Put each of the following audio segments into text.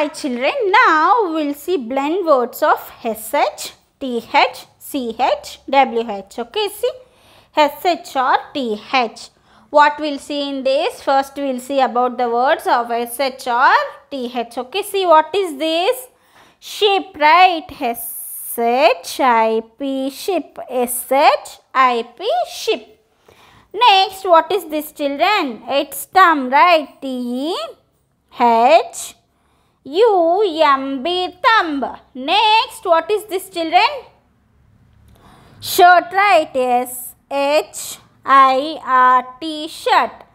Hi children, now we'll see blend words of SH, TH, CH, WH. Okay, see SH or TH. What we'll see in this? First we'll see about the words of SH or TH. Okay, see what is this? Ship, right? SHIP, ship. SHIP, ship. Next, what is this children? It's term, right? T-E-H UMB thumb. Next, what is this children? Shirt, right? S H I R T H I R T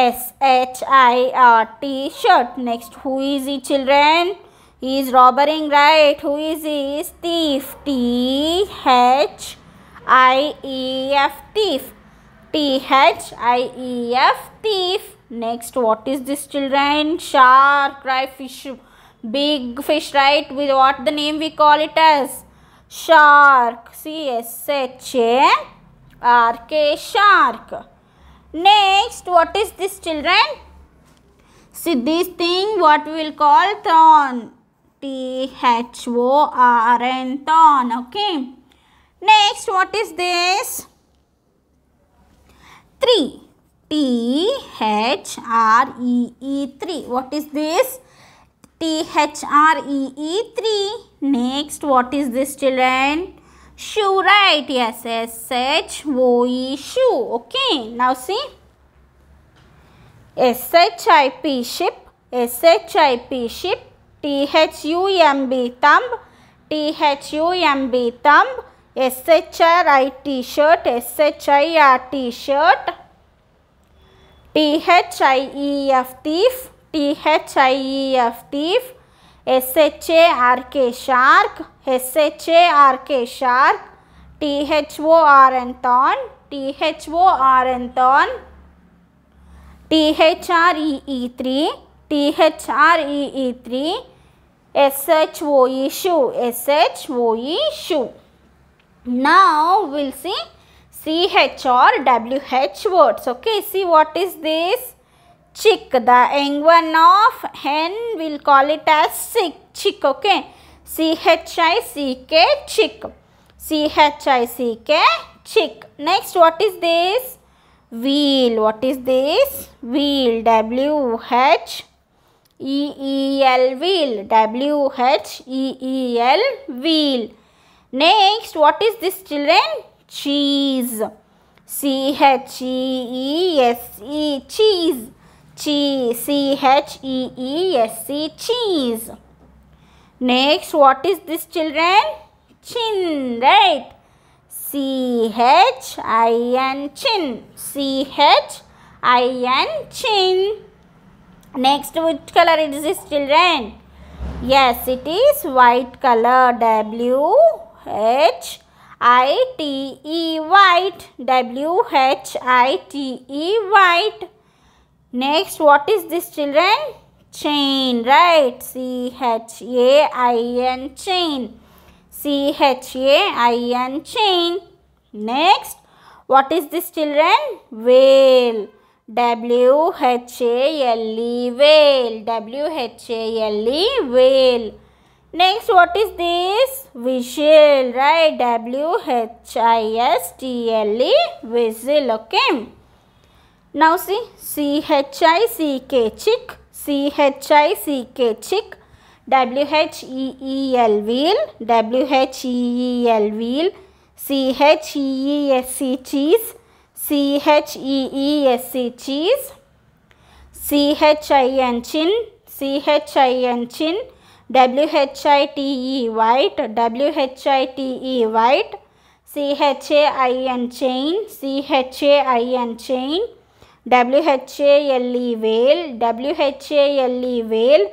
S H I R T shirt. Next, who is he children? He is robbing, right? Who is he? Is thief. T H I E F thief. T H I E F thief. Next, what is this children? Shark, right? Fish big fish right We what the name we call it as shark c s h a r k shark next what is this children see this thing what we will call thorn t h o r n thorn okay next what is this 3 t h r e e 3 what is this T-H-R-E-E-3. Next, what is this children? Shoe, right? Yes, S-H-O-E, shoe. Okay, now see. S-H-I-P, ship. S-H-I-P, ship. T-H-U-M-B, thumb. T-H-U-M-B, thumb. S-H-R-I, t-shirt. S-H-I-R, t-shirt. T-H-I-E-F, thief. T H I E F thief S H A R K shark S H A R K shark T H O R N thorn T H O R N thorn T H R E E three T H R E E three S H O E shoe S H O E shoe now we'll see ch or wh words okay see what is this chick. The young one of hen will call it as sick chick. Okay. C-H-I-C-K chick. C-H-I-C-K chick. Next what is this? Wheel. What is this? Wheel. W-H E E L wheel. W H E E L wheel. Next, what is this children? Cheese. C H E E S E cheese cheese c h e e s c cheese next what is this children chin right c h i n chin c h i n chin next which color is this children yes it is white color w h i t e white w h i t e white Next, what is this children? Chain, right? C-H-A-I-N, chain. C-H-A-I-N, chain. Next, what is this children? Whale. W-H-A-L-E, whale. W-H-A-L-E, whale. Next, what is this? Whistle, right? W-H-I-S-T-L-E, whistle, okay? Now see C-H-I-C-K chick, C-H-I-C-K chick, W-H-E-E-L wheel, W-H-E-E-L wheel, C-H-E-E-S-C cheese, C-H-E-E-S-C cheese, C-H-I-N chin, C-H-I-N chin, W-H-I-T-E white, W-H-I-T-E white, C-H-A-I-N chain, C-H-A-I-N chain, W H A L E whale W H A L E whale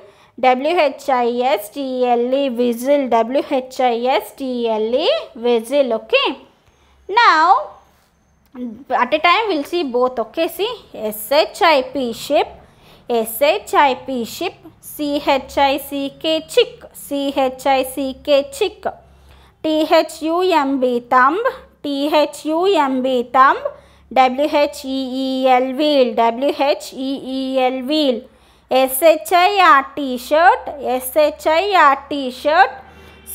W H I S T L E whistle W H I S T L E whistle okay ನಾವು at a time we'll see both okay see ship ship ship ship chick chick chick chick thumb thumb thumb W H E L wheel W H E L wheel S H R T shirt S H R T shirt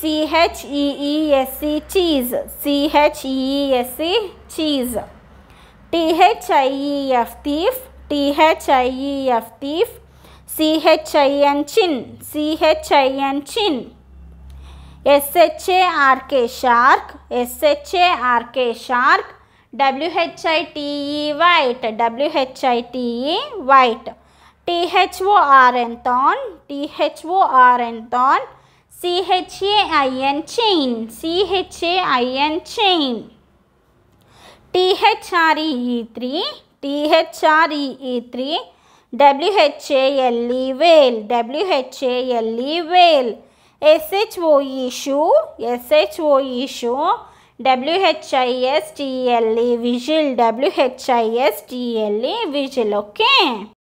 C H E S cheese C H E S cheese T H I F thief T H I F thief C H N chin C H N chin S H A R K shark S H A R K shark W T E what W H T what T H R N T H R N thorn C H N chain C H N chain T H R three T H R three W H L whale W H L whale S H O E shoe S H O E shoe W H L I S T L whistle W H whistle okay